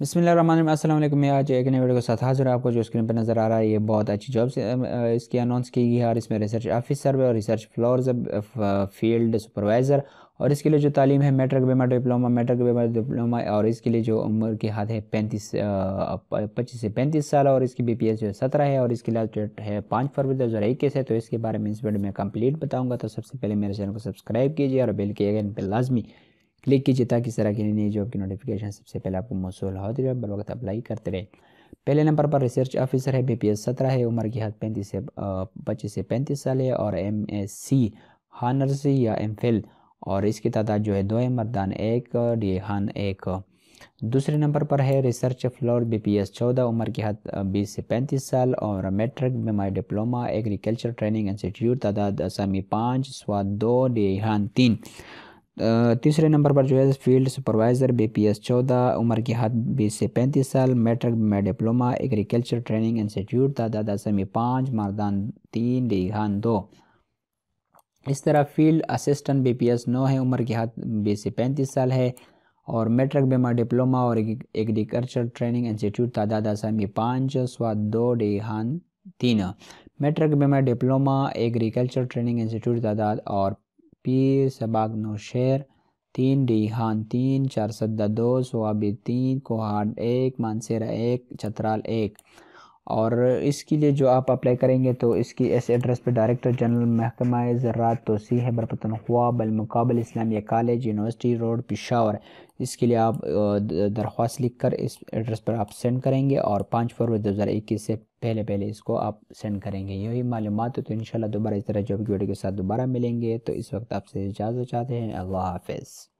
बसमिल असल मैं आज एक नए वीडियो के साथ हाजिर आपको जो स्क्रीन पर नज़र आ रहा है ये बहुत अच्छी जॉब इसकी अनाउंस की गई है और इसमें रिसर्च ऑफिसर और रिसर्च फ्लोर्स फील्ड सुपरवाइज़र और इसके लिए जो तालीम है मेट्रिक बीमा डिप्लोमा मेट्रिक बीमा डिप्लोमा और इसके लिए जो उम्र की हद है पैंतीस पच्चीस से पैंतीस साल और इसकी बी पी एस जो है सत्रह है और इसके लिए डेट है पाँच फरवरी दो हज़ार इक्कीस है तो इसके बारे में इस वीडियो में कम्प्लीट बताऊँगा तो सबसे पहले मेरे चैनल को सब्सक्राइब कीजिए और बिल के आइकन पर लाजमी क्लिक कीजिए ताकि इस तरह की नई जॉब की नोटिफिकेशन सबसे पहले आपको मौसू होती रहे बल वक्त अप्लाई करते रहे पहले नंबर पर रिसर्च ऑफिसर है बी पी एस सत्रह है उम्र की हद पैंतीस से पच्चीस से पैंतीस साल है और एम एस सी हानर्स या एम फिल और इसकी तादाद जो है दो है मरदान एक डी हान एक दूसरे नंबर पर है research fellow B P S चौदह उम्र की हद बीस से पैंतीस साल और मेट्रिक माई डिप्लोमा एग्रीकल्चर ट्रेनिंग इंस्टीट्यूट तादाद असामी पाँच स्वाद दो हान तीन तीसरे नंबर पर जो है field supervisor B P S चौदह उम्र की हद बीस से पैंतीस साल मेट्रिक में डिप्लोमा एग्रीकल्चर ट्रेनिंग इंस्टीट्यूट दादा दसमी पाँच मरदान तीन खान दो इस तरह field assistant B P S नौ है उम्र की हद बीस से पैंतीस साल है और मेट्रिक बीमा डिप्लोमा और एग्रीकल्चर ट्रेनिंग इंस्टीट्यूट दादा दसमी पाँच स्वाद दो रिहान तीन मेट्रिक बीमा डिप्लोमा एग्रीकल्चर ट्रेनिंग इंस्टीट्यूट दादा और पीर सबाग शेर तीन रिहान तीन चार सद्दा दो सोबी तीन कोहाड एक मानसेरा एक चतराल एक और इसके लिए जो आप अप्लाई करेंगे तो इसकी इस एड्रेस पर डायरेक्टर जनरल महकमा ज़रात सी है बरपतन बलमकबल Islamia college university road Peshawar इसके लिए आप दरख्वास्त लिख कर इस एड्रेस पर आप सेंड करेंगे और पाँच फरवरी दो हज़ार इक्कीस से पहले पहले इसको आप सेंड करेंगे यही मालूम तो इन शाला दोबारा इस तरह जॉब वीडियो के साथ दोबारा मिलेंगे तो इस वक्त आपसे इजाज़त चाहते हैं अल्लाह हाफिज़